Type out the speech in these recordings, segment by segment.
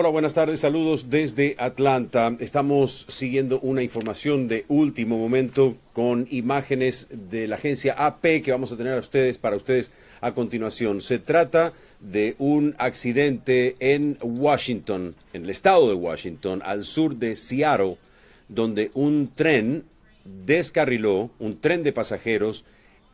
Hola, buenas tardes, saludos desde Atlanta. Estamos siguiendo una información de último momento con imágenes de la agencia AP que vamos a tener a ustedes para ustedes a continuación. Se trata de un accidente en Washington, en el estado de Washington, al sur de Seattle, donde un tren descarriló, un tren de pasajeros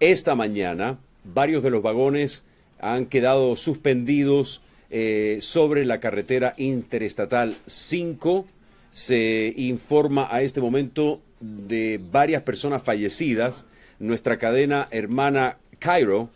esta mañana. Varios de los vagones han quedado suspendidos eh, sobre la carretera interestatal 5. Se informa a este momento de varias personas fallecidas. Nuestra cadena hermana Cairo,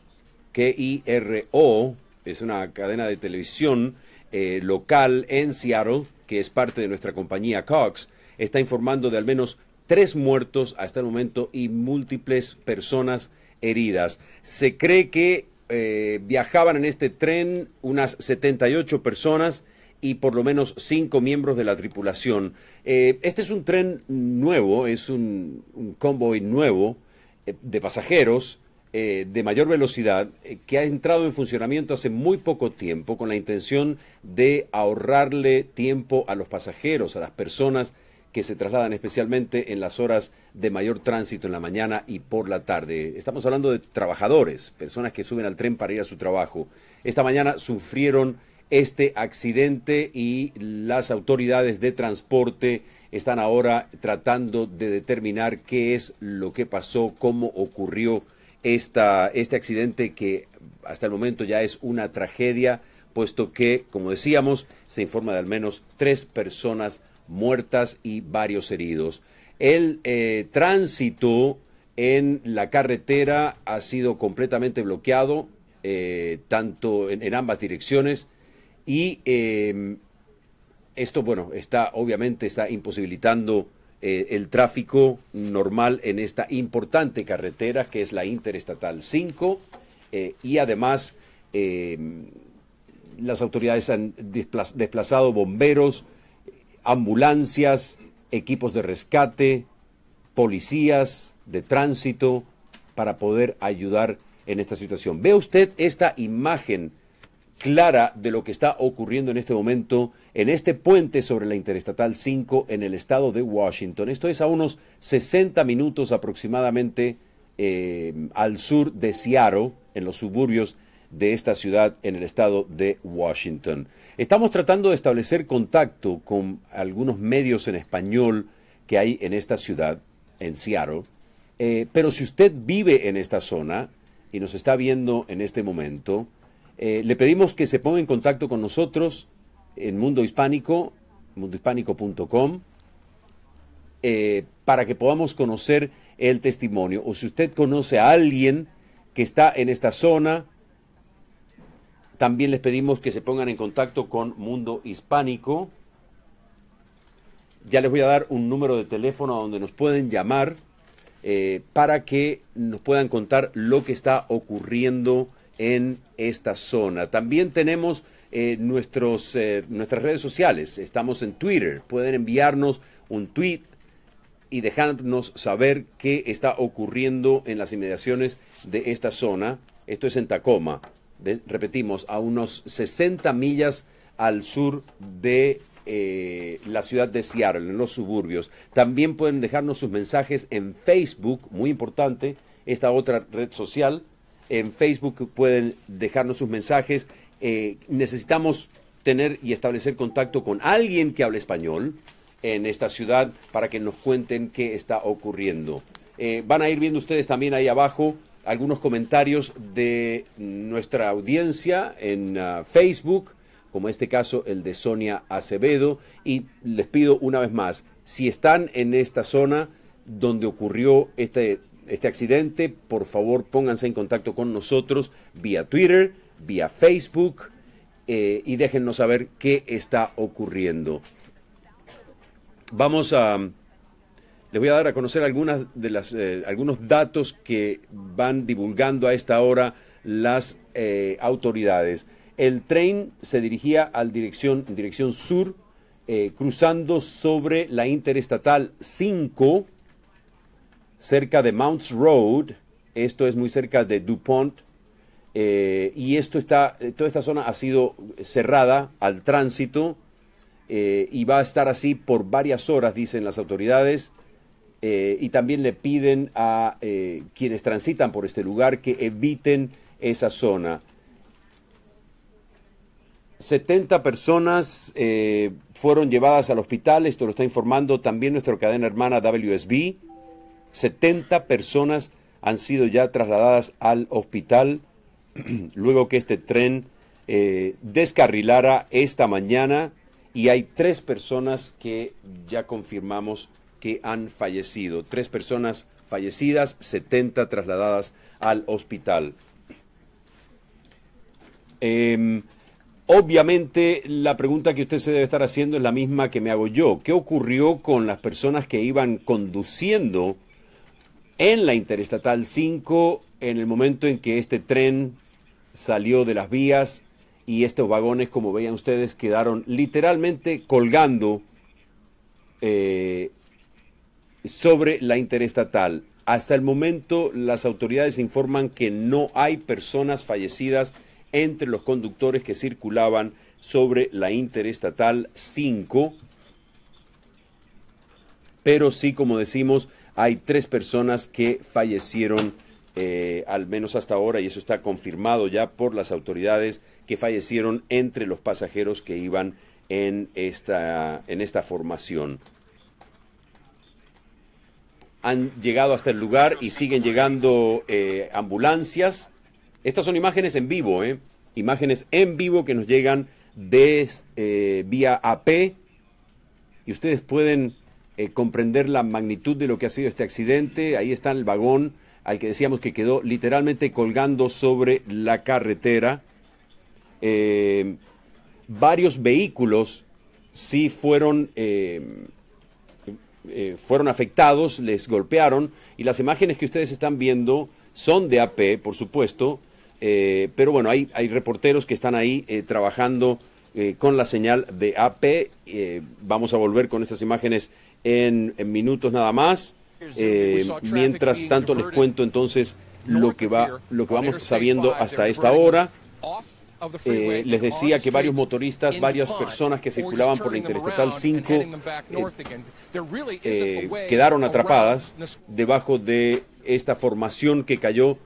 K-I-R-O, es una cadena de televisión eh, local en Seattle, que es parte de nuestra compañía Cox, está informando de al menos tres muertos hasta el momento y múltiples personas heridas. Se cree que eh, viajaban en este tren unas 78 personas y por lo menos cinco miembros de la tripulación. Eh, este es un tren nuevo, es un, convoy nuevo eh, de pasajeros de mayor velocidad que ha entrado en funcionamiento hace muy poco tiempo con la intención de ahorrarle tiempo a los pasajeros, a las personas que se trasladan especialmente en las horas de mayor tránsito en la mañana y por la tarde. Estamos hablando de trabajadores, personas que suben al tren para ir a su trabajo. Esta mañana sufrieron este accidente y las autoridades de transporte están ahora tratando de determinar qué es lo que pasó, cómo ocurrió esta, este accidente que hasta el momento ya es una tragedia, puesto que, como decíamos, se informa de al menos tres personas muertas y varios heridos. El eh, tránsito en la carretera ha sido completamente bloqueado, eh, tanto en, ambas direcciones, y em, esto, bueno, está obviamente está imposibilitando eh, el tráfico normal en esta importante carretera que es la Interestatal 5, y además em, las autoridades han desplazado bomberos, ambulancias, equipos de rescate, policías de tránsito para poder ayudar en esta situación. ¿Ve usted esta imagen clara de lo que está ocurriendo en este momento en este puente sobre la Interestatal 5 en el estado de Washington? Esto es a unos 60 minutos aproximadamente eh, al sur de Seattle, en los suburbios de esta ciudad en el estado de Washington. Estamos tratando de establecer contacto con algunos medios en español que hay en esta ciudad, en Seattle. Eh, pero si usted vive en esta zona y nos está viendo en este momento, eh, le pedimos que se ponga en contacto con nosotros en Mundo Hispánico, mundohispánico.com, eh, para que podamos conocer el testimonio. O si usted conoce a alguien que está en esta zona, también les pedimos que se pongan en contacto con Mundo Hispánico. Ya les voy a dar un número de teléfono donde nos pueden llamar eh, para que nos puedan contar lo que está ocurriendo en esta zona. También tenemos eh, nuestros, eh, nuestras redes sociales. Estamos en Twitter. Pueden enviarnos un tweet y dejarnos saber qué está ocurriendo en las inmediaciones de esta zona. Esto es en Tacoma repetimos, a unos 60 millas al sur de eh, la ciudad de Seattle, en los suburbios. También pueden dejarnos sus mensajes en Facebook, muy importante, esta otra red social. En Facebook pueden dejarnos sus mensajes. Eh, necesitamos tener y establecer contacto con alguien que hable español en esta ciudad para que nos cuenten qué está ocurriendo. Eh, van a ir viendo ustedes también ahí abajo algunos comentarios de nuestra audiencia en ah, Facebook, como este caso el de Sonia Acevedo, y les pido una vez más, si están en esta zona donde ocurrió este, este accidente, por favor pónganse en contacto con nosotros vía Twitter, vía Facebook, eh, y déjennos saber qué está ocurriendo. Vamos a les voy a dar a conocer algunas de las, eh, algunos datos que van divulgando a esta hora las eh, autoridades. El tren se dirigía al dirección, en dirección sur, eh, cruzando sobre la interestatal 5, cerca de Mounts Road. Esto es muy cerca de DuPont. y esto está, toda esta zona ha sido cerrada al tránsito y va a estar así por varias horas, dicen las autoridades. Eh, y también le piden a eh, quienes transitan por este lugar que eviten esa zona. 70 personas eh, fueron llevadas al hospital, esto lo está informando también nuestra cadena hermana WSB. 70 personas han sido ya trasladadas al hospital luego que este tren descarrilara esta mañana y hay tres personas que ya confirmamos que han fallecido. Tres personas fallecidas, 70 trasladadas al hospital. Em, obviamente la pregunta que usted se debe estar haciendo es la misma que me hago yo. ¿Qué ocurrió con las personas que iban conduciendo en la Interestatal 5 en el momento en que este tren salió de las vías y estos vagones, como veían ustedes, quedaron literalmente colgando eh, sobre la interestatal. Hasta el momento las autoridades informan que no hay personas fallecidas entre los conductores que circulaban sobre la interestatal 5, pero sí, como decimos, hay tres personas que fallecieron, eh, al menos hasta ahora, y eso está confirmado ya por las autoridades, que fallecieron entre los pasajeros que iban en esta, en esta formación han llegado hasta el lugar y siguen llegando eh, ambulancias. Estas son imágenes en vivo, ¿eh? Imágenes en vivo que nos llegan de eh, vía AP y ustedes pueden eh, comprender la magnitud de lo que ha sido este accidente. Ahí está el vagón al que decíamos que quedó literalmente colgando sobre la carretera. varios vehículos sí fueron eh, fueron afectados, les golpearon y las imágenes que ustedes están viendo son de AP, por supuesto, eh, pero bueno, hay, reporteros que están ahí eh, trabajando con la señal de AP. vamos a volver con estas imágenes en, en minutos nada más. mientras tanto les cuento entonces lo que, va, lo que vamos sabiendo hasta esta hora. Eh, les decía que varios motoristas, varias personas que circulaban por la Interestatal 5 eh, eh, quedaron atrapadas debajo de esta formación que cayó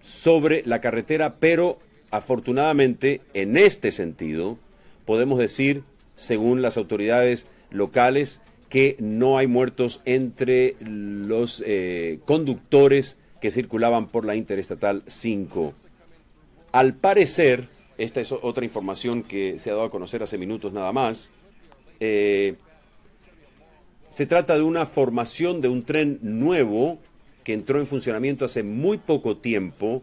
sobre la carretera, pero afortunadamente en este sentido podemos decir, según las autoridades locales, que no hay muertos entre los conductores que circulaban por la Interestatal 5. Al parecer, esta es otra información que se ha dado a conocer hace minutos nada más. Eh, se trata de una formación de un tren nuevo que entró en funcionamiento hace muy poco tiempo,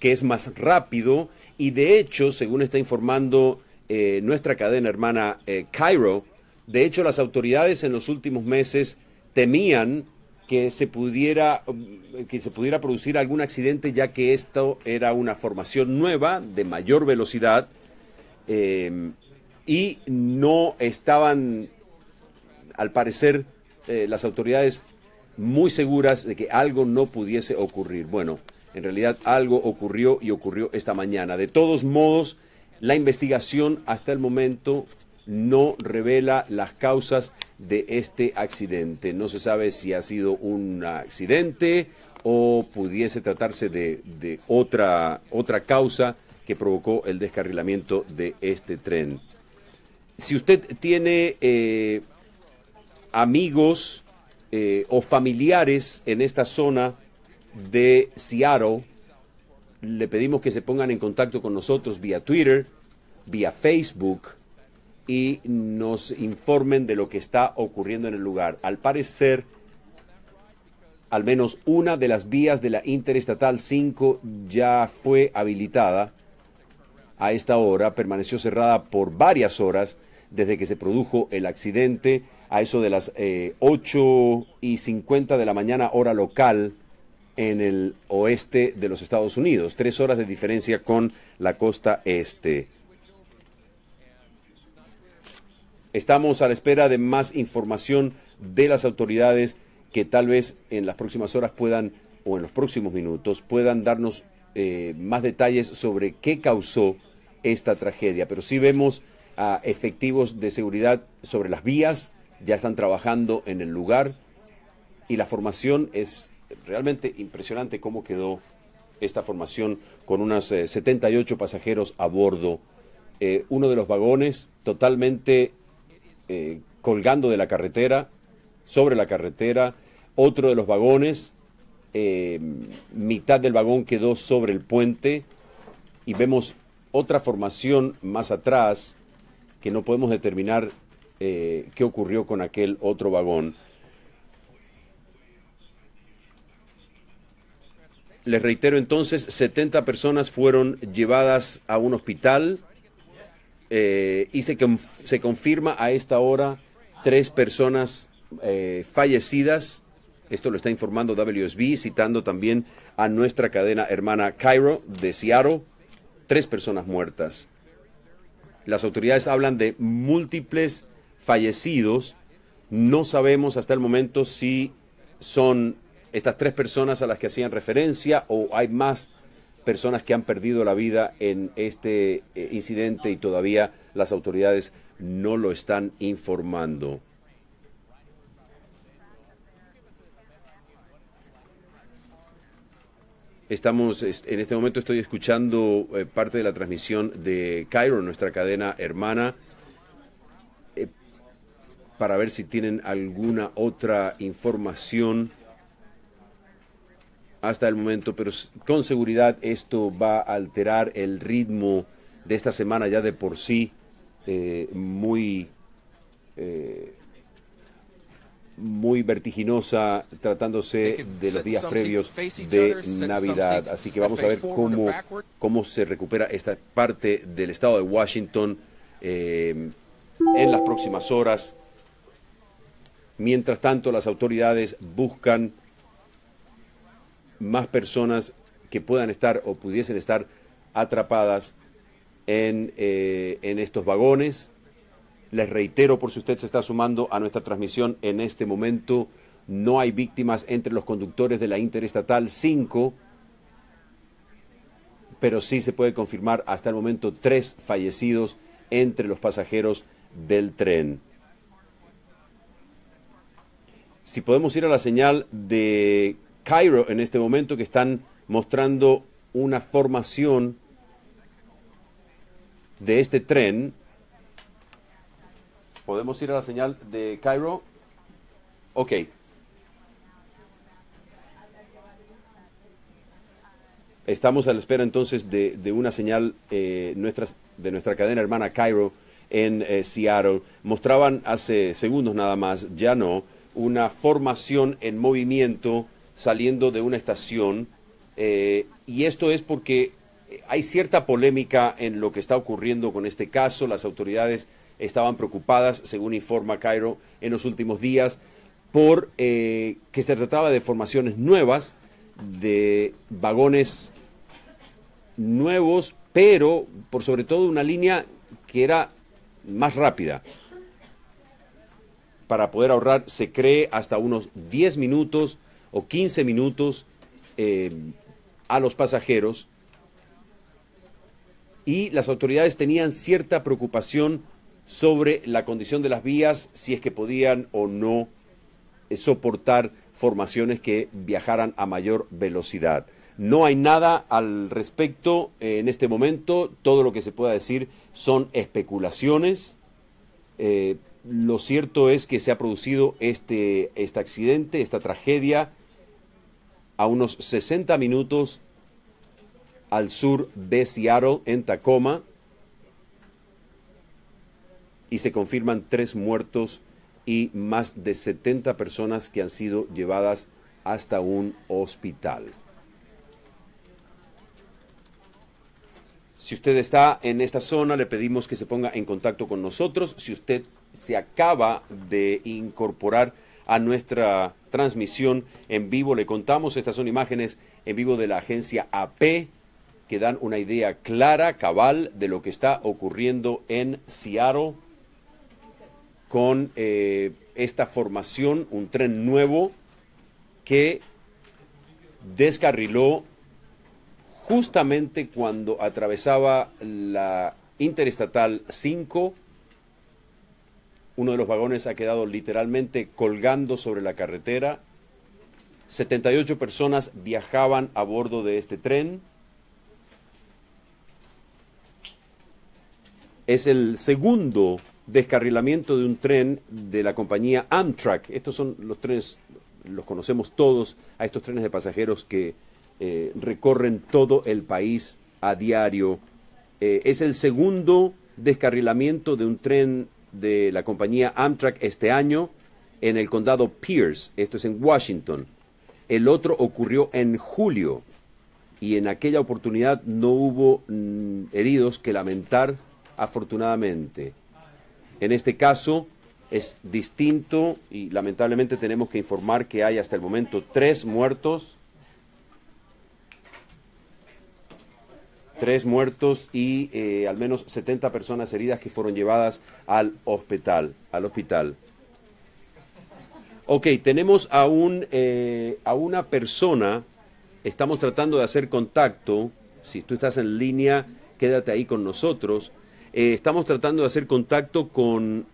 que es más rápido y de hecho, según está informando eh, nuestra cadena hermana eh, Cairo, de hecho las autoridades en los últimos meses temían que se pudiera que se pudiera producir algún accidente ya que esto era una formación nueva de mayor velocidad eh, y no estaban al parecer eh, las autoridades muy seguras de que algo no pudiese ocurrir bueno en realidad algo ocurrió y ocurrió esta mañana de todos modos la investigación hasta el momento no revela las causas de este accidente. No se sabe si ha sido un accidente o pudiese tratarse de, otra, otra causa que provocó el descarrilamiento de este tren. Si usted tiene eh, amigos eh, o familiares en esta zona de Seattle, le pedimos que se pongan en contacto con nosotros vía Twitter, vía Facebook, y nos informen de lo que está ocurriendo en el lugar. Al parecer, al menos una de las vías de la Interestatal 5 ya fue habilitada a esta hora, permaneció cerrada por varias horas desde que se produjo el accidente a eso de las 8 eh, y 50 de la mañana hora local en el oeste de los Estados Unidos, tres horas de diferencia con la costa este. Estamos a la espera de más información de las autoridades que tal vez en las próximas horas puedan, o en los próximos minutos, puedan darnos eh, más detalles sobre qué causó esta tragedia. Pero sí vemos a efectivos de seguridad sobre las vías, ya están trabajando en el lugar y la formación es realmente impresionante cómo quedó esta formación con unos 78 eh, pasajeros a bordo. Eh, uno de los vagones totalmente eh, colgando de la carretera, sobre la carretera, otro de los vagones, eh, mitad del vagón quedó sobre el puente y vemos otra formación más atrás que no podemos determinar eh, qué ocurrió con aquel otro vagón. Les reitero entonces, 70 personas fueron llevadas a un hospital eh, y se, confirma a esta hora tres personas eh, fallecidas. Esto lo está informando WSB, citando también a nuestra cadena hermana Cairo de Seattle. Tres personas muertas. Las autoridades hablan de múltiples fallecidos. No sabemos hasta el momento si son estas tres personas a las que hacían referencia o hay más personas que han perdido la vida en este eh, incidente y todavía las autoridades no lo están informando. Estamos, en este momento estoy escuchando eh, parte de la transmisión de Cairo, nuestra cadena hermana, eh, para ver si tienen alguna otra información hasta el momento, pero con seguridad esto va a alterar el ritmo de esta semana ya de por sí eh, muy, eh, muy vertiginosa tratándose de los días previos de Navidad. Así que vamos a ver cómo, cómo se recupera esta parte del estado de Washington eh, en las próximas horas. Mientras tanto, las autoridades buscan más personas que puedan estar o pudiesen estar atrapadas eh, en, estos vagones. Les reitero, por si usted se está sumando a nuestra transmisión en este momento, no hay víctimas entre los conductores de la Interestatal 5, pero sí se puede confirmar hasta el momento tres fallecidos entre los pasajeros del tren. Si podemos ir a la señal de Cairo en este momento que están mostrando una formación de este tren. ¿Podemos ir a la señal de Cairo? Ok. Estamos a la espera entonces de, una señal eh, nuestras, de nuestra cadena hermana Cairo en eh, Seattle. Mostraban hace segundos nada más, ya no, una formación en movimiento saliendo de una estación eh, y esto es porque hay cierta polémica en lo que está ocurriendo con este caso. Las autoridades estaban preocupadas, según informa Cairo, en los últimos días por eh, que se trataba de formaciones nuevas, de vagones nuevos, pero por sobre todo una línea que era más rápida. Para poder ahorrar se cree hasta unos 10 minutos o 15 minutos eh, a los pasajeros y las autoridades tenían cierta preocupación sobre la condición de las vías, si es que podían o no eh, soportar formaciones que viajaran a mayor velocidad. No hay nada al respecto eh, en este momento, todo lo que se pueda decir son especulaciones. lo cierto es que se ha producido este, este accidente, esta tragedia a unos 60 minutos al sur de Seattle, en Tacoma, y se confirman tres muertos y más de 70 personas que han sido llevadas hasta un hospital. Si usted está en esta zona, le pedimos que se ponga en contacto con nosotros. Si usted se acaba de incorporar a nuestra transmisión en vivo. Le contamos, estas son imágenes en vivo de la agencia AP que dan una idea clara, cabal, de lo que está ocurriendo en Seattle con eh, esta formación, un tren nuevo que descarriló justamente cuando atravesaba la Interestatal 5 uno de los vagones ha quedado literalmente colgando sobre la carretera. 78 personas viajaban a bordo de este tren. Es el segundo descarrilamiento de un tren de la compañía Amtrak. Estos son los trenes, los conocemos todos, a estos trenes de pasajeros que eh, recorren todo el país a diario. Eh, es el segundo descarrilamiento de un tren de la compañía Amtrak este año en el condado Pierce, esto es en Washington. El otro ocurrió en julio y en aquella oportunidad no hubo mm, heridos que lamentar, afortunadamente. En este caso es distinto y lamentablemente tenemos que informar que hay hasta el momento tres muertos tres muertos y eh, al menos 70 personas heridas que fueron llevadas al hospital. Al hospital. Ok, tenemos a, un, eh, a una persona, estamos tratando de hacer contacto, si tú estás en línea, quédate ahí con nosotros. Eh, estamos tratando de hacer contacto con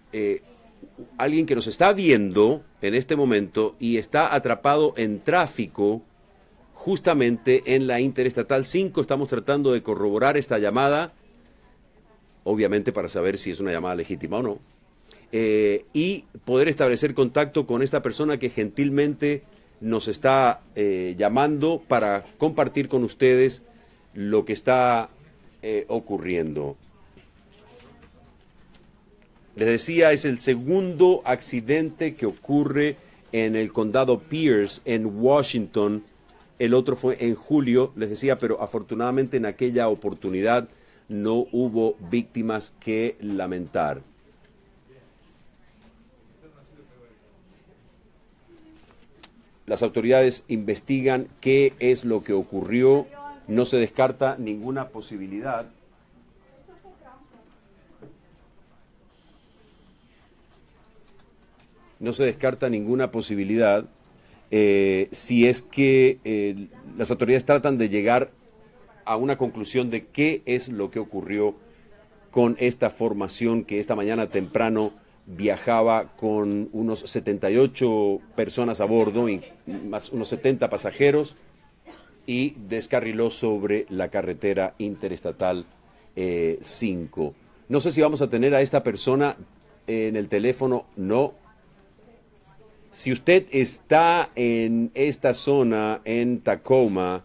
alguien que nos está viendo en este momento y está atrapado en tráfico justamente en la Interestatal 5. Estamos tratando de corroborar esta llamada, obviamente para saber si es una llamada legítima o no, eh, y poder establecer contacto con esta persona que gentilmente nos está eh, llamando para compartir con ustedes lo que está eh, ocurriendo. Les decía, es el segundo accidente que ocurre en el condado Pierce, en Washington, el otro fue en julio, les decía, pero afortunadamente en aquella oportunidad no hubo víctimas que lamentar. Las autoridades investigan qué es lo que ocurrió, no se descarta ninguna posibilidad. No se descarta ninguna posibilidad eh, si es que eh, las autoridades tratan de llegar a una conclusión de qué es lo que ocurrió con esta formación que esta mañana temprano viajaba con unos 78 personas a bordo y más unos 70 pasajeros y descarriló sobre la carretera interestatal 5. Eh, no sé si vamos a tener a esta persona en el teléfono, no, si usted está en esta zona, en Tacoma,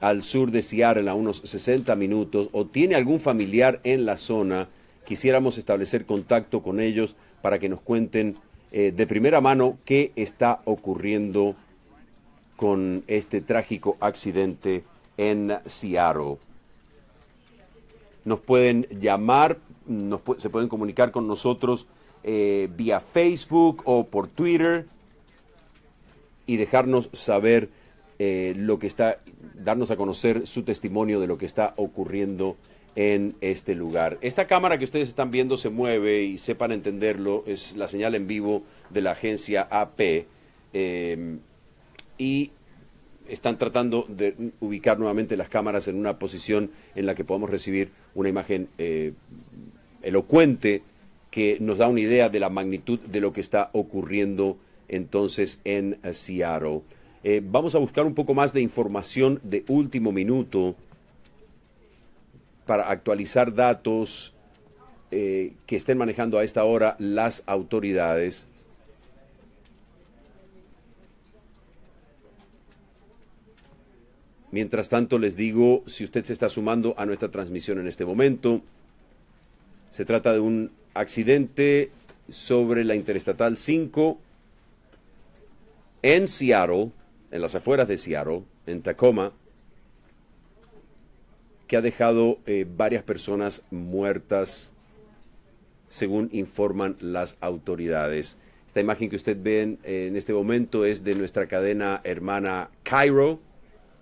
al sur de Seattle, a unos 60 minutos, o tiene algún familiar en la zona, quisiéramos establecer contacto con ellos para que nos cuenten eh, de primera mano qué está ocurriendo con este trágico accidente en Seattle. Nos pueden llamar, se pueden comunicar con nosotros eh, vía Facebook o por Twitter y dejarnos saber eh, lo que está, darnos a conocer su testimonio de lo que está ocurriendo en este lugar. Esta cámara que ustedes están viendo se mueve y sepan entenderlo, es la señal en vivo de la agencia AP eh, y están tratando de ubicar nuevamente las cámaras en una posición en la que podamos recibir una imagen eh, elocuente que nos da una idea de la magnitud de lo que está ocurriendo entonces en eh, Seattle. Eh, vamos a buscar un poco más de información de último minuto para actualizar datos eh, que estén manejando a esta hora las autoridades. Mientras tanto, les digo, si usted se está sumando a nuestra transmisión en este momento, se trata de un accidente sobre la Interestatal 5 en Seattle, en las afueras de Seattle, en Tacoma, que ha dejado eh, varias personas muertas, según informan las autoridades. Esta imagen que usted ve en, este momento es de nuestra cadena hermana Cairo,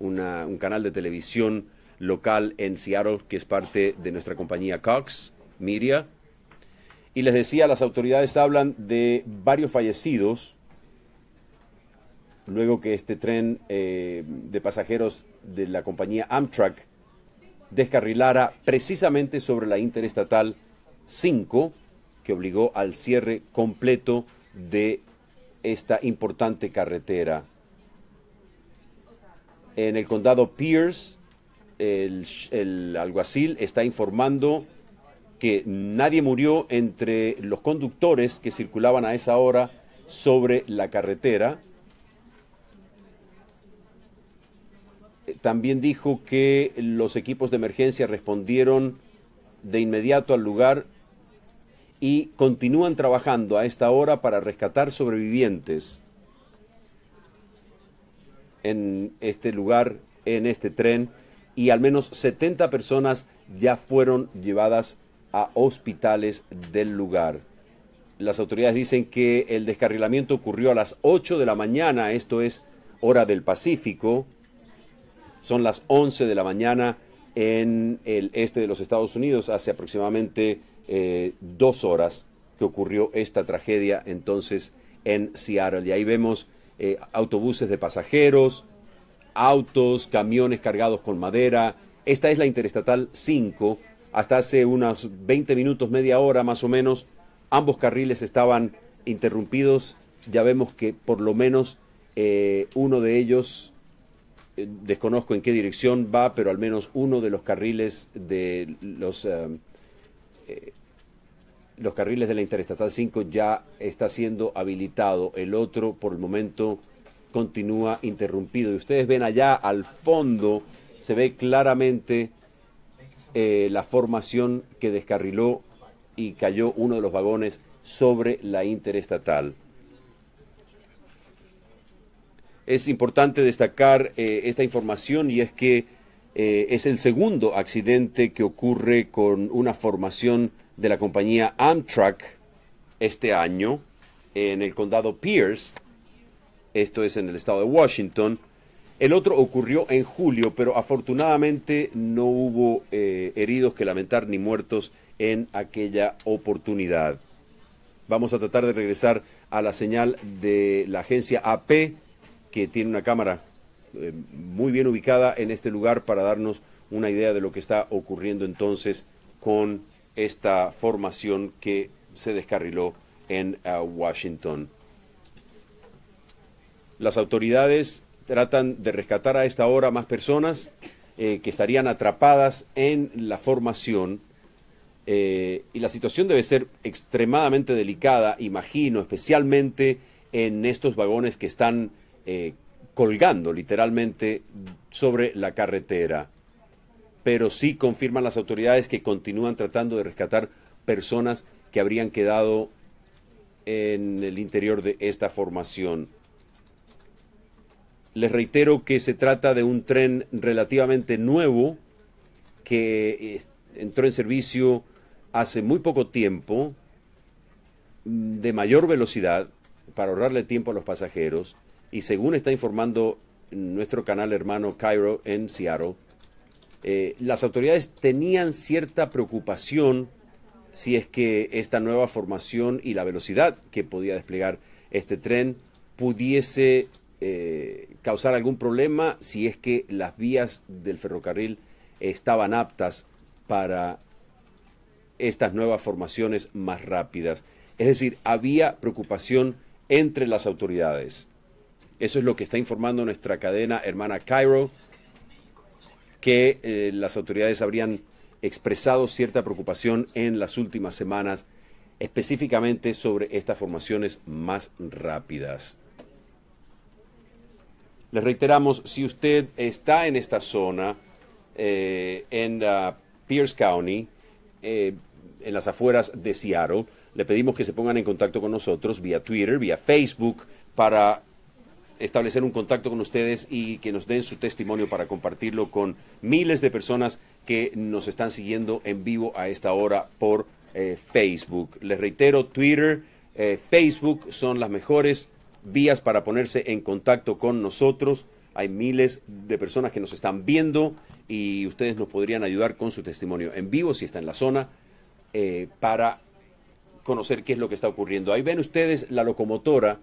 un canal de televisión local en Seattle que es parte de nuestra compañía Cox Media. Y les decía, las autoridades hablan de varios fallecidos luego que este tren eh, de pasajeros de la compañía Amtrak descarrilara precisamente sobre la interestatal 5, que obligó al cierre completo de esta importante carretera. En el condado Pierce, el alguacil está informando que nadie murió entre los conductores que circulaban a esa hora sobre la carretera También dijo que los equipos de emergencia respondieron de inmediato al lugar y continúan trabajando a esta hora para rescatar sobrevivientes en este lugar, en este tren, y al menos 70 personas ya fueron llevadas a hospitales del lugar. Las autoridades dicen que el descarrilamiento ocurrió a las 8 de la mañana, esto es hora del Pacífico, son las 11 de la mañana en el este de los Estados Unidos, hace aproximadamente eh, dos horas que ocurrió esta tragedia entonces en Seattle. Y ahí vemos eh, autobuses de pasajeros, autos, camiones cargados con madera. Esta es la Interestatal 5. Hasta hace unos 20 minutos, media hora más o menos, ambos carriles estaban interrumpidos. Ya vemos que por lo menos eh, uno de ellos eh, desconozco en qué dirección va, pero al menos uno de los carriles de los, eh, eh, los carriles de la Interestatal 5 ya está siendo habilitado, el otro por el momento continúa interrumpido. Y ustedes ven allá al fondo, se ve claramente la formación que descarriló y cayó uno de los vagones sobre la Interestatal es importante destacar eh, esta información y es que eh, es el segundo accidente que ocurre con una formación de la compañía Amtrak este año en el condado Pierce, esto es en el estado de Washington. El otro ocurrió en julio, pero afortunadamente no hubo eh, heridos que lamentar ni muertos en aquella oportunidad. Vamos a tratar de regresar a la señal de la agencia AP que tiene una cámara eh, muy bien ubicada en este lugar para darnos una idea de lo que está ocurriendo entonces con esta formación que se descarriló en ah, Washington. Las autoridades tratan de rescatar a esta hora más personas eh, que estarían atrapadas en la formación. Eh, y la situación debe ser extremadamente delicada, imagino, especialmente en estos vagones que están eh, colgando literalmente sobre la carretera. Pero sí confirman las autoridades que continúan tratando de rescatar personas que habrían quedado en el interior de esta formación. Les reitero que se trata de un tren relativamente nuevo que eh, entró en servicio hace muy poco tiempo, mm, de mayor velocidad, para ahorrarle tiempo a los pasajeros. Y según está informando nuestro canal hermano Cairo en Seattle, eh, las autoridades tenían cierta preocupación si es que esta nueva formación y la velocidad que podía desplegar este tren pudiese eh, causar algún problema si es que las vías del ferrocarril estaban aptas para estas nuevas formaciones más rápidas. Es decir, había preocupación entre las autoridades. Eso es lo que está informando nuestra cadena hermana Cairo, que eh, las autoridades habrían expresado cierta preocupación en las últimas semanas, específicamente sobre estas formaciones más rápidas. Les reiteramos, si usted está en esta zona, eh, en ah, Pierce County, eh, en las afueras de Seattle, le pedimos que se pongan en contacto con nosotros vía Twitter, vía Facebook, para establecer un contacto con ustedes y que nos den su testimonio para compartirlo con miles de personas que nos están siguiendo en vivo a esta hora por eh, Facebook. Les reitero, Twitter, eh, Facebook son las mejores vías para ponerse en contacto con nosotros. Hay miles de personas que nos están viendo y ustedes nos podrían ayudar con su testimonio en vivo, si está en la zona, eh, para conocer qué es lo que está ocurriendo. Ahí ven ustedes la locomotora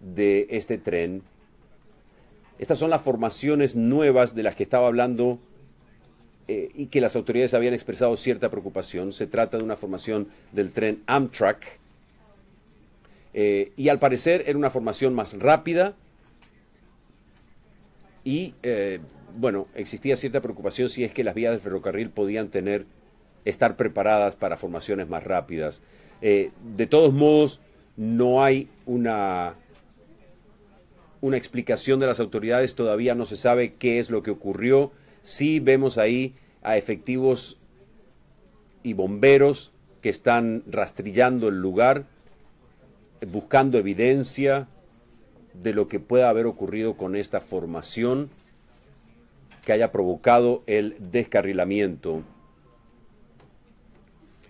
de este tren. Estas son las formaciones nuevas de las que estaba hablando eh, y que las autoridades habían expresado cierta preocupación. Se trata de una formación del tren Amtrak eh, y al parecer era una formación más rápida y eh, bueno, existía cierta preocupación si es que las vías del ferrocarril podían tener estar preparadas para formaciones más rápidas. de todos modos, no hay una una explicación de las autoridades, todavía no se sabe qué es lo que ocurrió. Sí vemos ahí a efectivos y bomberos que están rastrillando el lugar, buscando evidencia de lo que pueda haber ocurrido con esta formación que haya provocado el descarrilamiento.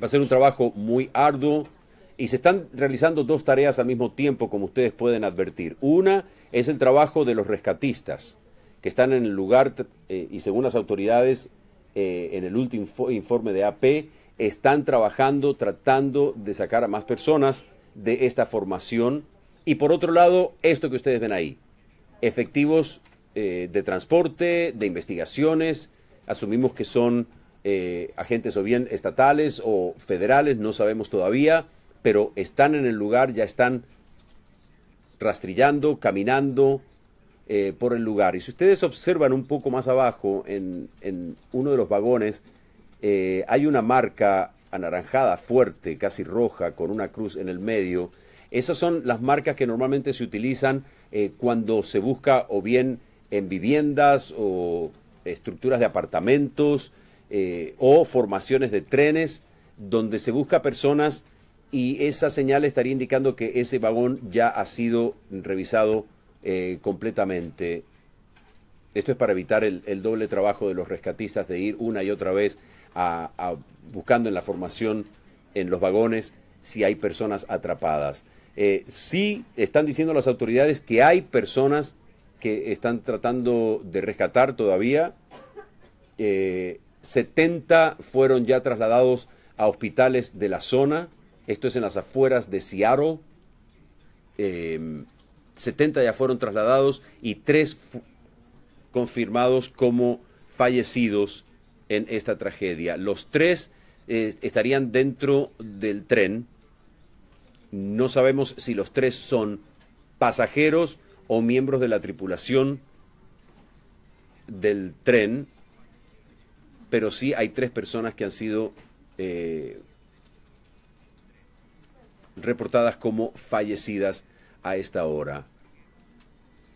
Va a ser un trabajo muy arduo, y se están realizando dos tareas al mismo tiempo, como ustedes pueden advertir. Una es el trabajo de los rescatistas, que están en el lugar eh, y según las autoridades, eh, en el último informe de AP, están trabajando, tratando de sacar a más personas de esta formación. Y por otro lado, esto que ustedes ven ahí, efectivos eh, de transporte, de investigaciones, asumimos que son agentes o bien estatales o federales, no sabemos todavía, pero están en el lugar, ya están rastrillando, caminando eh, por el lugar. Y si ustedes observan un poco más abajo, en, uno de los vagones, eh, hay una marca anaranjada, fuerte, casi roja, con una cruz en el medio. Esas son las marcas que normalmente se utilizan eh, cuando se busca o bien en viviendas o estructuras de apartamentos o formaciones de trenes donde se busca personas y esa señal estaría indicando que ese vagón ya ha sido revisado eh, completamente. Esto es para evitar el, doble trabajo de los rescatistas de ir una y otra vez buscando en la formación en los vagones si hay personas atrapadas. Eh, sí están diciendo las autoridades que hay personas que están tratando de rescatar todavía. 70 eh, fueron ya trasladados a hospitales de la zona esto es en las afueras de Seattle. 70 em, ya fueron trasladados y 3 confirmados como fallecidos en esta tragedia. Los 3 eh, estarían dentro del tren. No sabemos si los 3 son pasajeros o miembros de la tripulación del tren, pero sí hay tres personas que han sido eh, reportadas como fallecidas a esta hora.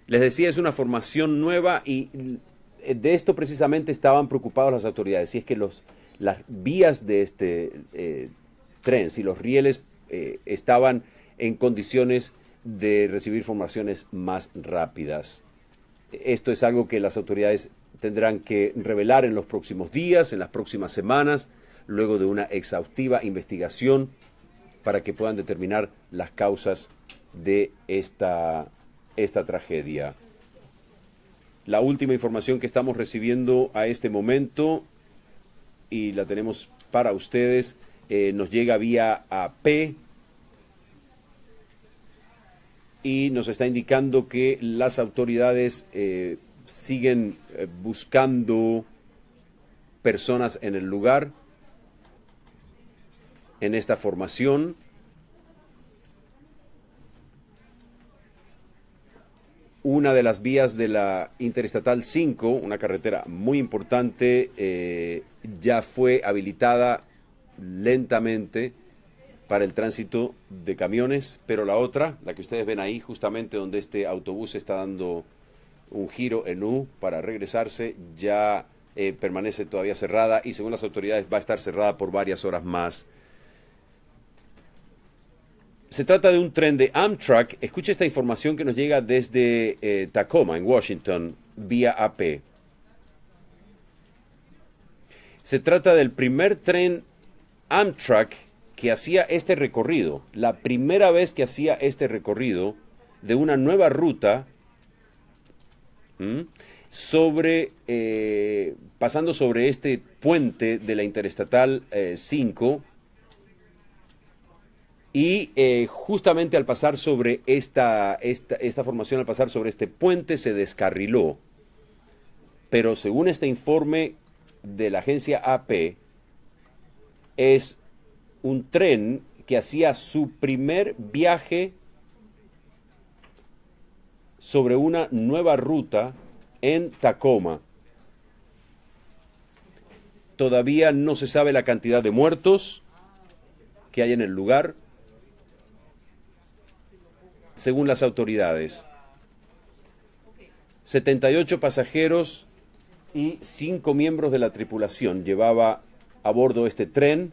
Les decía, es una formación nueva y de esto precisamente estaban preocupados las autoridades. Si es que los, las vías de este eh, tren, si los rieles eh, estaban en condiciones de recibir formaciones más rápidas. Esto es algo que las autoridades tendrán que revelar en los próximos días, en las próximas semanas, luego de una exhaustiva investigación para que puedan determinar las causas de esta, esta tragedia. La última información que estamos recibiendo a este momento y la tenemos para ustedes eh, nos llega vía AP y nos está indicando que las autoridades eh, siguen eh, buscando personas en el lugar en esta formación. Una de las vías de la Interestatal 5, una carretera muy importante, eh, ya fue habilitada lentamente para el tránsito de camiones, pero la otra, la que ustedes ven ahí, justamente donde este autobús está dando un giro en U para regresarse, ya eh, permanece todavía cerrada y según las autoridades va a estar cerrada por varias horas más se trata de un tren de Amtrak. Escuche esta información que nos llega desde eh, Tacoma, en Washington, vía AP. Se trata del primer tren Amtrak que hacía este recorrido, la primera vez que hacía este recorrido de una nueva ruta sobre eh, pasando sobre este puente de la interestatal 5 eh, y eh, justamente al pasar sobre esta, esta, esta formación, al pasar sobre este puente, se descarriló. Pero según este informe de la agencia AP, es un tren que hacía su primer viaje sobre una nueva ruta en Tacoma. Todavía no se sabe la cantidad de muertos que hay en el lugar, según las autoridades. 78 pasajeros y 5 miembros de la tripulación llevaba a bordo este tren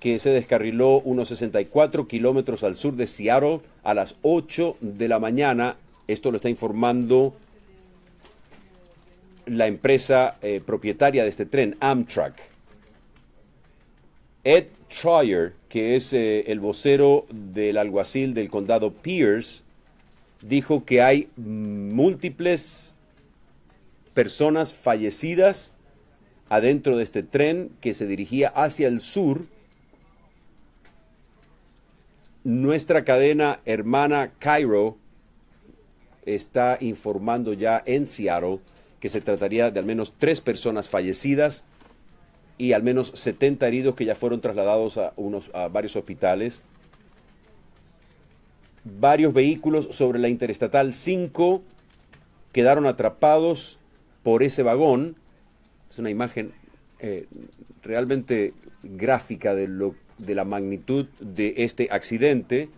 que se descarriló unos 64 kilómetros al sur de Seattle a las 8 de la mañana. Esto lo está informando la empresa eh, propietaria de este tren, Amtrak. Troyer, que es eh, el vocero del alguacil del condado Pierce, dijo que hay múltiples personas fallecidas adentro de este tren que se dirigía hacia el sur. Nuestra cadena hermana Cairo está informando ya en Seattle que se trataría de al menos tres personas fallecidas y al menos 70 heridos que ya fueron trasladados a, unos, a varios hospitales. Varios vehículos sobre la Interestatal 5 quedaron atrapados por ese vagón. Es una imagen eh, realmente gráfica de, lo, de la magnitud de este accidente.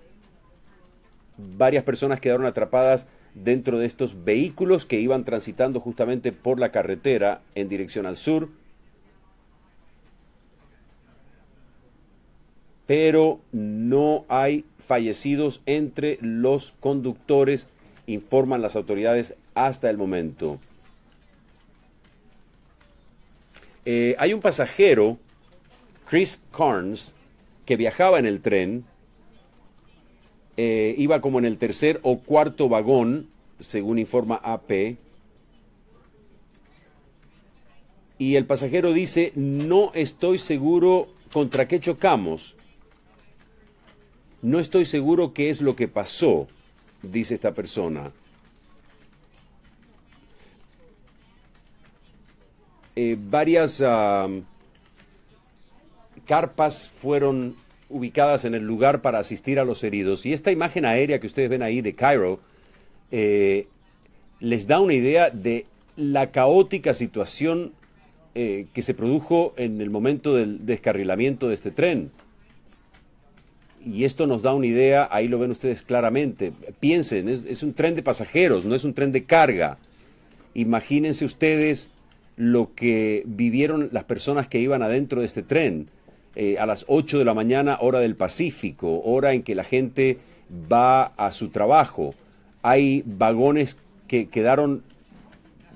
Varias personas quedaron atrapadas dentro de estos vehículos que iban transitando justamente por la carretera en dirección al sur. pero no hay fallecidos entre los conductores, informan las autoridades hasta el momento. Eh, hay un pasajero, Chris Carnes, que viajaba en el tren, eh, iba como en el tercer o cuarto vagón, según informa AP. Y el pasajero dice, no estoy seguro contra qué chocamos, no estoy seguro qué es lo que pasó, dice esta persona. Eh, varias ah, carpas fueron ubicadas en el lugar para asistir a los heridos. Y esta imagen aérea que ustedes ven ahí de Cairo eh, les da una idea de la caótica situación eh, que se produjo en el momento del descarrilamiento de este tren y esto nos da una idea, ahí lo ven ustedes claramente. Piensen, es, un tren de pasajeros, no es un tren de carga. Imagínense ustedes lo que vivieron las personas que iban adentro de este tren eh, a las 8 de la mañana, hora del Pacífico, hora en que la gente va a su trabajo. Hay vagones que quedaron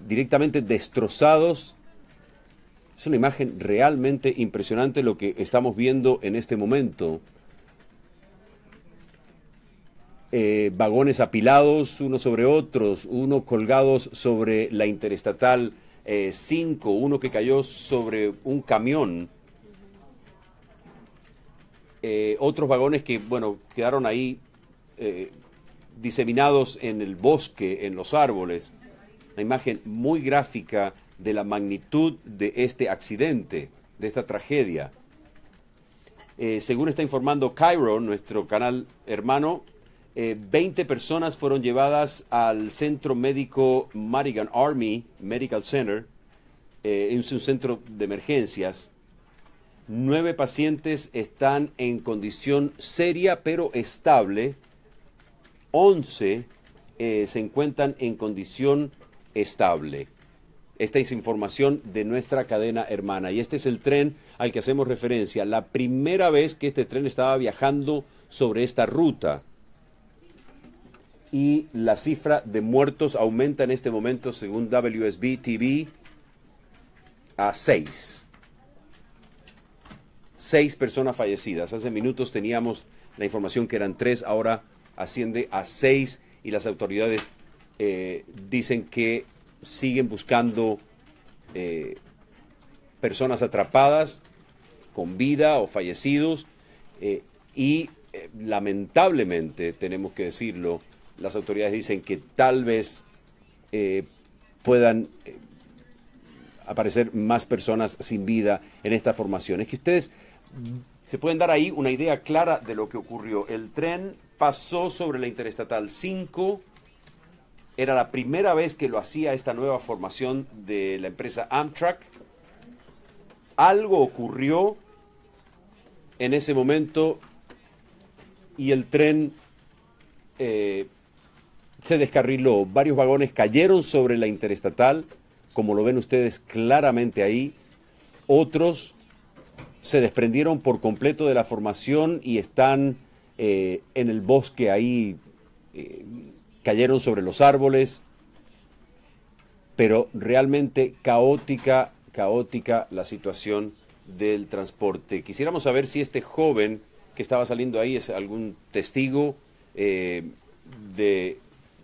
directamente destrozados es una imagen realmente impresionante lo que estamos viendo en este momento. Eh, vagones apilados unos sobre otros, uno colgados sobre la interestatal 5, eh, uno que cayó sobre un camión, eh, otros vagones que, bueno, quedaron ahí diseminados en el bosque, en los árboles. Una imagen muy gráfica de la magnitud de este accidente, de esta tragedia. según está informando Cairo, nuestro canal hermano, eh, veinte 20 personas fueron llevadas al centro médico Marigan Army Medical Center, eh, es un centro de emergencias. Nueve pacientes están en condición seria pero estable. 11 eh, se encuentran en condición estable. Esta es información de nuestra cadena hermana. Y este es el tren al que hacemos referencia. La primera vez que este tren estaba viajando sobre esta ruta y la cifra de muertos aumenta en este momento, según WSB TV, a seis, seis personas fallecidas. Hace minutos teníamos la información que eran tres, ahora asciende a seis y las autoridades eh, dicen que siguen buscando eh, personas atrapadas con vida o fallecidos eh, y lamentablemente tenemos que decirlo, las autoridades dicen que tal vez eh, puedan eh, aparecer más personas sin vida en esta formación. Es que ustedes se pueden dar ahí una idea clara de lo que ocurrió. El tren pasó sobre la interestatal 5. Era la primera vez que lo hacía esta nueva formación de la empresa Amtrak. Algo ocurrió en ese momento y el tren eh, se descarriló, varios vagones cayeron sobre la interestatal, como lo ven ustedes claramente ahí, otros se desprendieron por completo de la formación y están eh, en el bosque ahí, eh, cayeron sobre los árboles, pero realmente caótica, caótica la situación del transporte. Quisiéramos saber si este joven que estaba saliendo ahí es algún testigo eh, de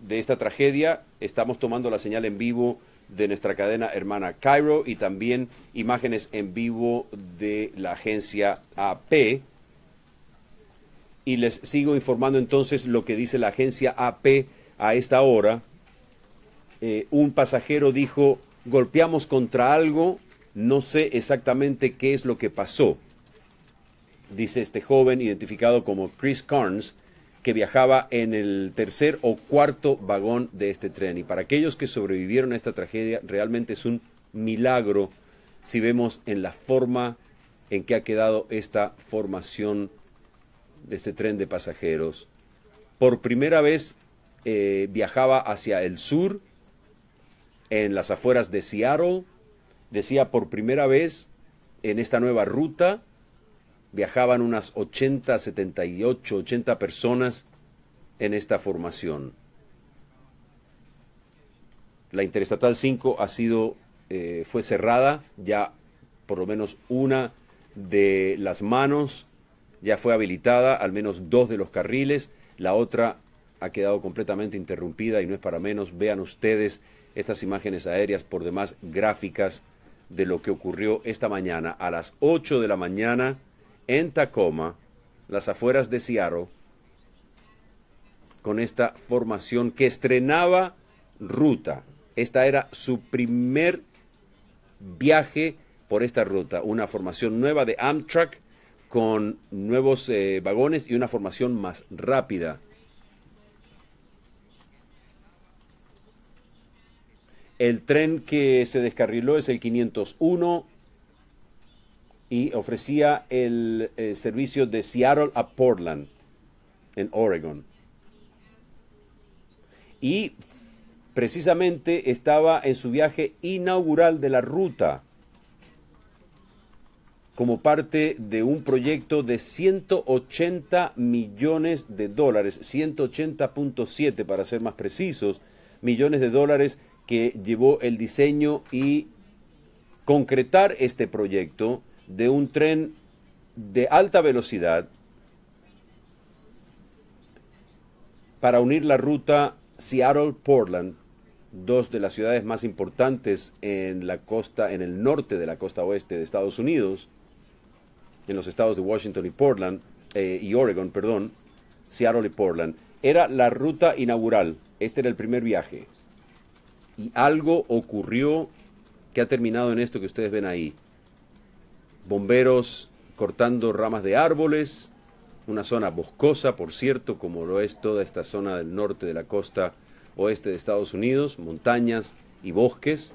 de esta tragedia, estamos tomando la señal en vivo de nuestra cadena hermana Cairo y también imágenes en vivo de la agencia AP. Y les sigo informando entonces lo que dice la agencia AP a esta hora. Eh, un pasajero dijo, golpeamos contra algo, no sé exactamente qué es lo que pasó. Dice este joven identificado como Chris Carnes, que viajaba en el tercer o cuarto vagón de este tren. Y para aquellos que sobrevivieron a esta tragedia, realmente es un milagro si vemos en la forma en que ha quedado esta formación de este tren de pasajeros. Por primera vez eh, viajaba hacia el sur, en las afueras de Seattle. Decía por primera vez en esta nueva ruta viajaban unas 80, 78, 80 personas en esta formación. La Interestatal 5 ha sido, eh, fue cerrada, ya por lo menos una de las manos ya fue habilitada, al menos dos de los carriles, la otra ha quedado completamente interrumpida y no es para menos. Vean ustedes estas imágenes aéreas, por demás gráficas, de lo que ocurrió esta mañana. A las 8 de la mañana, en Tacoma, las afueras de Seattle, con esta formación que estrenaba ruta. Esta era su primer viaje por esta ruta, una formación nueva de Amtrak con nuevos eh, vagones y una formación más rápida. El tren que se descarriló es el 501 y ofrecía el eh, servicio de Seattle a Portland, en Oregon. Y precisamente estaba en su viaje inaugural de la ruta como parte de un proyecto de 180 millones de dólares, 180.7 para ser más precisos, millones de dólares que llevó el diseño y concretar este proyecto de un tren de alta velocidad para unir la ruta Seattle-Portland, dos de las ciudades más importantes en la costa, en el norte de la costa oeste de Estados Unidos, en los estados de Washington y Portland, eh, y Oregon, perdón, Seattle y Portland. Era la ruta inaugural, este era el primer viaje. Y algo ocurrió que ha terminado en esto que ustedes ven ahí bomberos cortando ramas de árboles, una zona boscosa, por cierto, como lo es toda esta zona del norte de la costa oeste de Estados Unidos, montañas y bosques.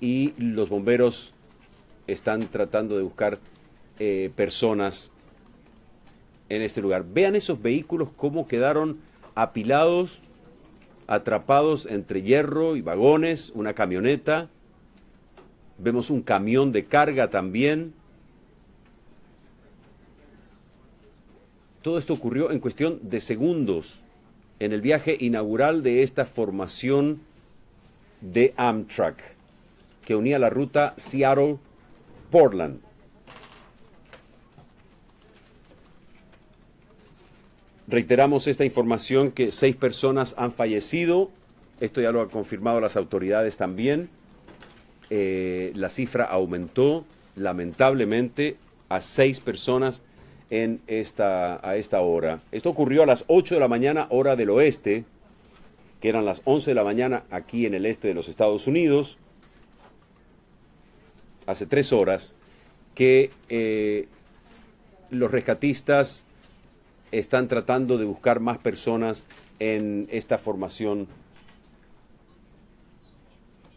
Y los bomberos están tratando de buscar eh, personas en este lugar. Vean esos vehículos cómo quedaron apilados, atrapados entre hierro y vagones, una camioneta. Vemos un camión de carga también. Todo esto ocurrió en cuestión de segundos en el viaje inaugural de esta formación de Amtrak que unía la ruta Seattle-Portland. Reiteramos esta información que seis personas han fallecido. Esto ya lo han confirmado las autoridades también. Eh, la cifra aumentó lamentablemente a seis personas en esta, a esta hora. Esto ocurrió a las 8 de la mañana hora del oeste, que eran las 11 de la mañana aquí en el este de los Estados Unidos, hace tres horas, que eh, los rescatistas están tratando de buscar más personas en esta formación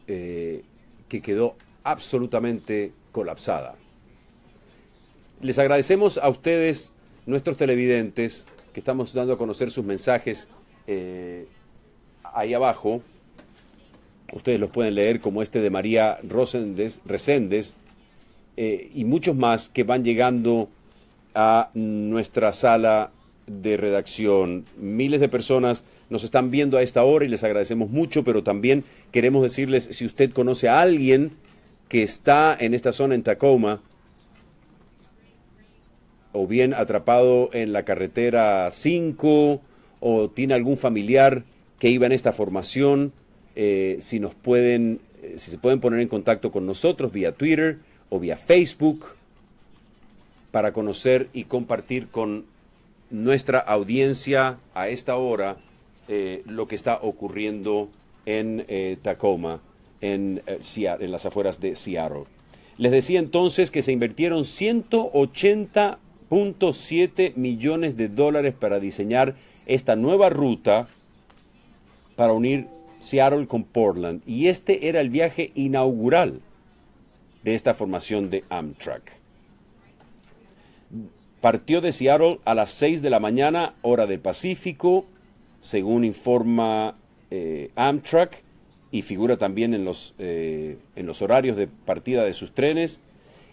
eh, que quedó absolutamente colapsada. Les agradecemos a ustedes, nuestros televidentes, que estamos dando a conocer sus mensajes eh, ahí abajo. Ustedes los pueden leer como este de María Rosendes, Reséndez eh, y muchos más que van llegando a nuestra sala de redacción. Miles de personas nos están viendo a esta hora y les agradecemos mucho, pero también queremos decirles si usted conoce a alguien que está en esta zona en Tacoma o bien atrapado en la carretera 5 o tiene algún familiar que iba en esta formación, eh, si nos pueden, eh, si se pueden poner en contacto con nosotros vía Twitter o vía Facebook para conocer y compartir con nuestra audiencia a esta hora eh, lo que está ocurriendo en eh, Tacoma, en, eh, en las afueras de Seattle. Les decía entonces que se invirtieron 180.7 millones de dólares para diseñar esta nueva ruta para unir Seattle con Portland. Y este era el viaje inaugural de esta formación de Amtrak. Partió de Seattle a las 6 de la mañana, hora del Pacífico, según informa eh, Amtrak, y figura también en los, eh, en los horarios de partida de sus trenes,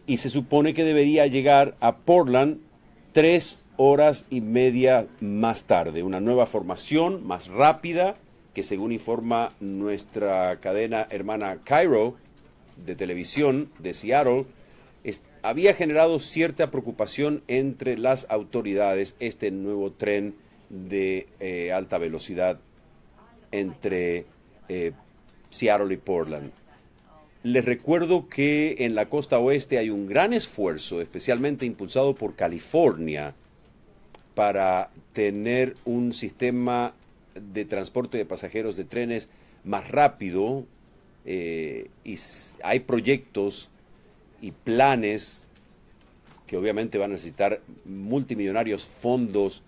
y se supone que debería llegar a Portland tres horas y media más tarde, una nueva formación más rápida que según informa nuestra cadena hermana Cairo de televisión de Seattle, había generado cierta preocupación entre las autoridades este nuevo tren de eh, alta velocidad entre eh, Seattle y Portland. Les recuerdo que en la costa oeste hay un gran esfuerzo, especialmente impulsado por California, para tener un sistema de transporte de pasajeros de trenes más rápido eh, y hay proyectos y planes que obviamente van a necesitar multimillonarios fondos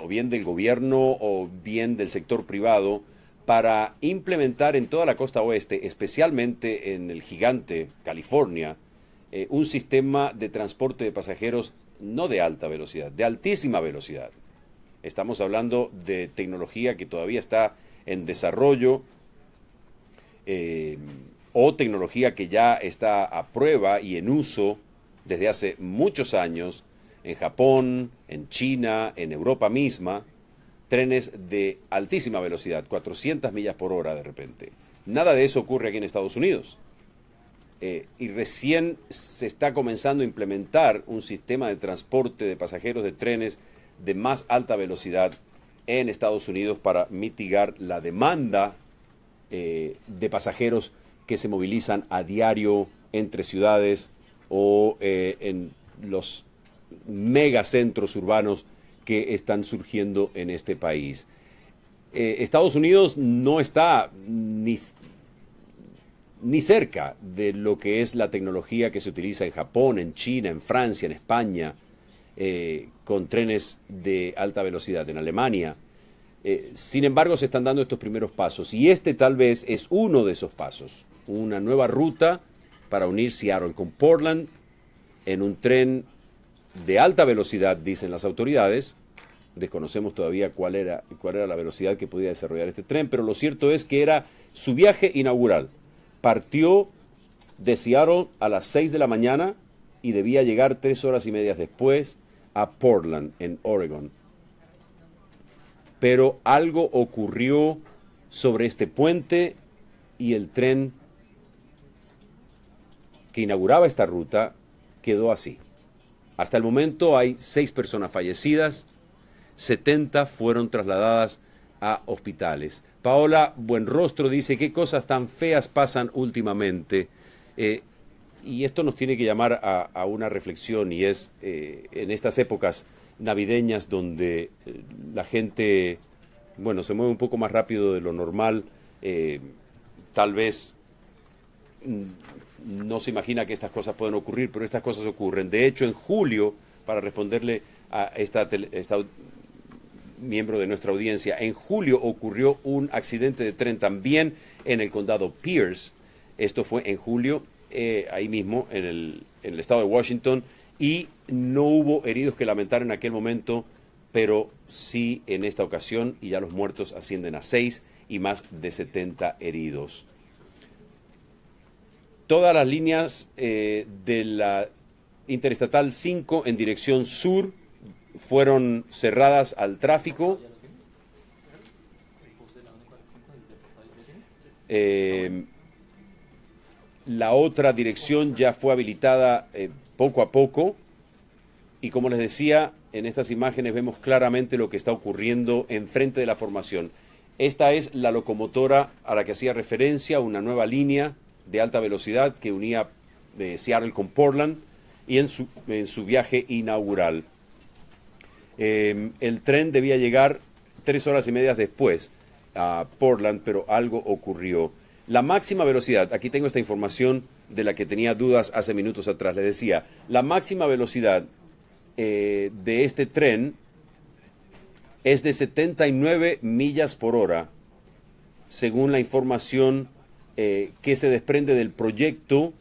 o bien del gobierno o bien del sector privado para implementar en toda la costa oeste, especialmente en el gigante California, eh, un sistema de transporte de pasajeros no de alta velocidad, de altísima velocidad. Estamos hablando de tecnología que todavía está en desarrollo eh, o tecnología que ya está a prueba y en uso desde hace muchos años en Japón, en China, en Europa misma, trenes de altísima velocidad, 400 millas por hora de repente. Nada de eso ocurre aquí en Estados Unidos. Eh, y recién se está comenzando a implementar un sistema de transporte de pasajeros de trenes de más alta velocidad en Estados Unidos para mitigar la demanda eh, de pasajeros que se movilizan a diario entre ciudades o eh, en los megacentros urbanos que están surgiendo en este país. Eh, Estados Unidos no está ni, cerca de lo que es la tecnología que se utiliza en Japón, en China, en Francia, en España, eh, con trenes de alta velocidad en Alemania. Eh, sin embargo, se están dando estos primeros pasos y este tal vez es uno de esos pasos, una nueva ruta para unir Seattle con Portland en un tren de alta velocidad, dicen las autoridades. Desconocemos todavía cuál era, cuál era la velocidad que podía desarrollar este tren, pero lo cierto es que era su viaje inaugural. Partió de Seattle a las 6 de la mañana y debía llegar tres horas y medias después a Portland, en Oregon. Pero algo ocurrió sobre este puente y el tren que inauguraba esta ruta quedó así. Hasta el momento hay seis personas fallecidas, 70 fueron trasladadas a hospitales. Paola Buenrostro dice qué cosas tan feas pasan últimamente. Eh, y esto nos tiene que llamar a, una reflexión y es eh, en estas épocas navideñas donde eh, la gente, bueno, se mueve un poco más rápido de lo normal, tal vez mm, no se imagina que estas cosas pueden ocurrir, pero estas cosas ocurren. De hecho, en julio, para responderle a esta, miembro de nuestra audiencia, en julio ocurrió un accidente de tren también en el condado Pierce. Esto fue en julio, eh, ahí mismo, en el, en el estado de Washington, y no hubo heridos que lamentar en aquel momento, pero sí en esta ocasión, y ya los muertos ascienden a seis y más de 70 heridos todas las líneas eh, de la Interestatal 5 en dirección sur fueron cerradas al tráfico. Eh, la otra dirección ya fue habilitada eh, poco a poco y como les decía, en estas imágenes vemos claramente lo que está ocurriendo enfrente de la formación. Esta es la locomotora a la que hacía referencia, una nueva línea de alta velocidad que unía eh, Seattle con Portland y en su, viaje inaugural. Em, el tren debía llegar tres horas y medias después a Portland, pero algo ocurrió. La máxima velocidad, aquí tengo esta información de la que tenía dudas hace minutos atrás, le decía, la máxima velocidad eh, de este tren es de 79 millas por hora, según la información eh, que se desprende del proyecto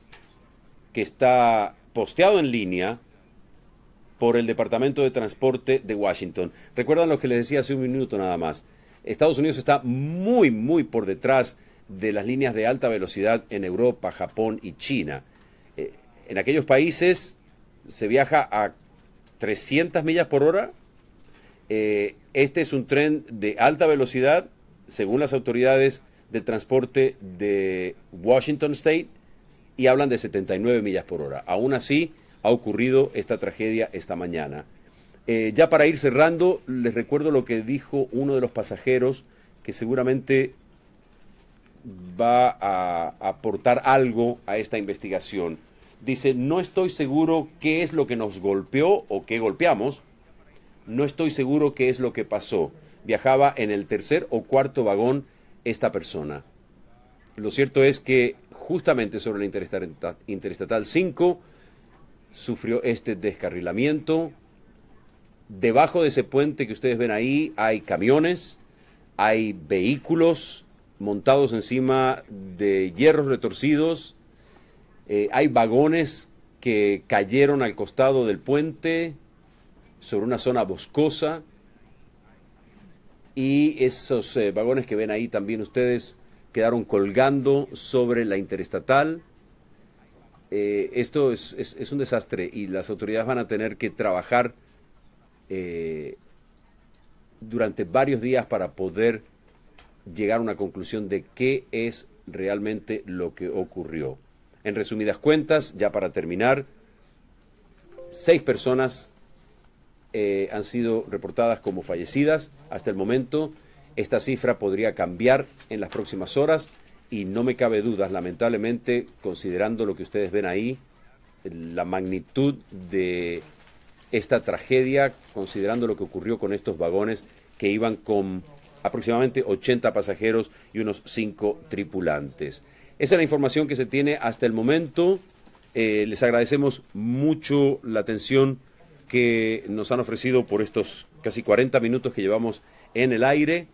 que está posteado en línea por el Departamento de Transporte de Washington. Recuerdan lo que les decía hace un minuto nada más. Estados Unidos está muy, muy por detrás de las líneas de alta velocidad en Europa, Japón y China. Eh, en aquellos países se viaja a 300 millas por hora. Eh, este es un tren de alta velocidad. Según las autoridades, del transporte de Washington State y hablan de 79 millas por hora. Aún así, ha ocurrido esta tragedia esta mañana. Eh, ya para ir cerrando, les recuerdo lo que dijo uno de los pasajeros que seguramente va a aportar algo a esta investigación. Dice, no estoy seguro qué es lo que nos golpeó o qué golpeamos. No estoy seguro qué es lo que pasó. Viajaba en el tercer o cuarto vagón esta persona. Lo cierto es que justamente sobre la Interestatal, 5 sufrió este descarrilamiento. Debajo de ese puente que ustedes ven ahí hay camiones, hay vehículos montados encima de hierros retorcidos, eh, hay vagones que cayeron al costado del puente sobre una zona boscosa y esos eh, vagones que ven ahí también ustedes quedaron colgando sobre la interestatal. Eh, esto es, un desastre y las autoridades van a tener que trabajar eh, durante varios días para poder llegar a una conclusión de qué es realmente lo que ocurrió. En resumidas cuentas, ya para terminar, seis personas eh, han sido reportadas como fallecidas hasta el momento. Esta cifra podría cambiar en las próximas horas y no me cabe dudas, lamentablemente, considerando lo que ustedes ven ahí, la magnitud de esta tragedia, considerando lo que ocurrió con estos vagones que iban con aproximadamente 80 pasajeros y unos 5 tripulantes. Esa es la información que se tiene hasta el momento. Eh, les agradecemos mucho la atención que nos han ofrecido por estos casi 40 minutos que llevamos en el aire.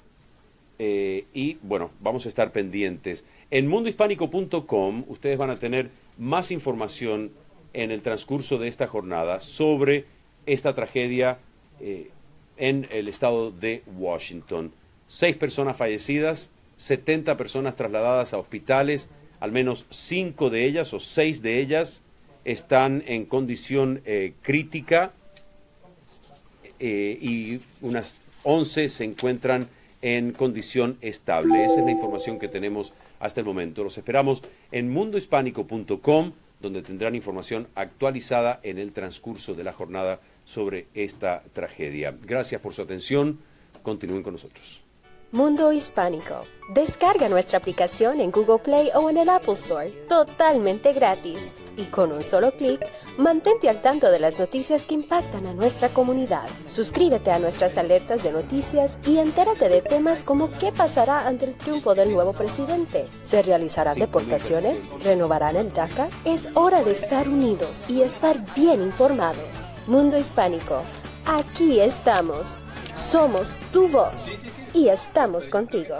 Eh, y bueno, vamos a estar pendientes. En mundohispánico.com ustedes van a tener más información en el transcurso de esta jornada sobre esta tragedia eh, en el estado de Washington. Seis personas fallecidas, 70 personas trasladadas a hospitales, al menos cinco de ellas o seis de ellas están en condición eh, crítica eh, y unas 11 se encuentran en condición estable. Esa es la información que tenemos hasta el momento. Los esperamos en mundohispánico.com, donde tendrán información actualizada en el transcurso de la jornada sobre esta tragedia. Gracias por su atención. Continúen con nosotros. Mundo Hispánico. Descarga nuestra aplicación en Google Play o en el Apple Store, totalmente gratis. Y con un solo clic, mantente al tanto de las noticias que impactan a nuestra comunidad. Suscríbete a nuestras alertas de noticias y entérate de temas como qué pasará ante el triunfo del nuevo presidente. ¿Se realizarán deportaciones? ¿Renovarán el DACA? Es hora de estar unidos y estar bien informados. Mundo Hispánico. Aquí estamos. Somos tu voz y estamos contigo.